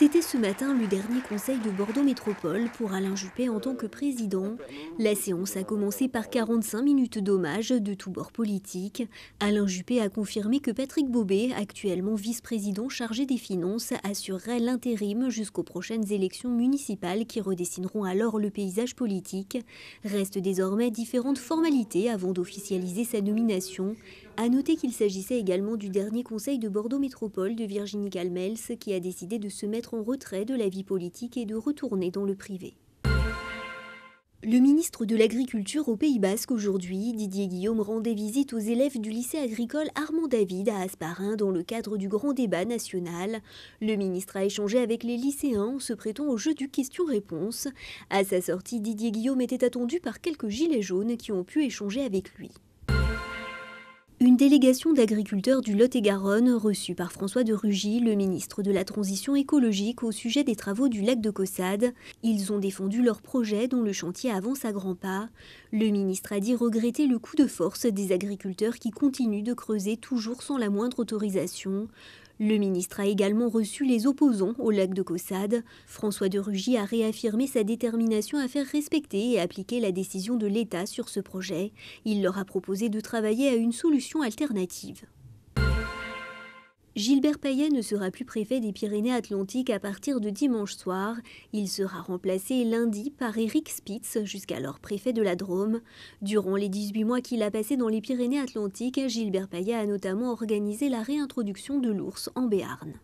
C'était ce matin le dernier conseil de Bordeaux Métropole pour Alain Juppé en tant que président. La séance a commencé par 45 minutes d'hommage de tous bords politiques. Alain Juppé a confirmé que Patrick Bobet, actuellement vice-président chargé des finances, assurerait l'intérim jusqu'aux prochaines élections municipales qui redessineront alors le paysage politique. Restent désormais différentes formalités avant d'officialiser sa nomination. A noter qu'il s'agissait également du dernier conseil de Bordeaux Métropole de Virginie Calmels qui a décidé de se mettre en retrait de la vie politique et de retourner dans le privé. Le ministre de l'Agriculture au Pays Basque aujourd'hui, Didier Guillaume, rendait visite aux élèves du lycée agricole Armand David à Asparin dans le cadre du grand débat national. Le ministre a échangé avec les lycéens en se prêtant au jeu du question-réponse. À sa sortie, Didier Guillaume était attendu par quelques gilets jaunes qui ont pu échanger avec lui. Une délégation d'agriculteurs du Lot-et-Garonne reçue par François de Rugy, le ministre de la Transition écologique, au sujet des travaux du lac de Caussade. Ils ont défendu leur projet dont le chantier avance à grands pas. Le ministre a dit regretter le coup de force des agriculteurs qui continuent de creuser toujours sans la moindre autorisation. Le ministre a également reçu les opposants au lac de Caussade. François de Rugy a réaffirmé sa détermination à faire respecter et appliquer la décision de l'État sur ce projet. Il leur a proposé de travailler à une solution alternative. Gilbert Payet ne sera plus préfet des Pyrénées-Atlantiques à partir de dimanche soir. Il sera remplacé lundi par Eric Spitz, jusqu'alors préfet de la Drôme. Durant les 18 mois qu'il a passé dans les Pyrénées-Atlantiques, Gilbert Payet a notamment organisé la réintroduction de l'ours en Béarn.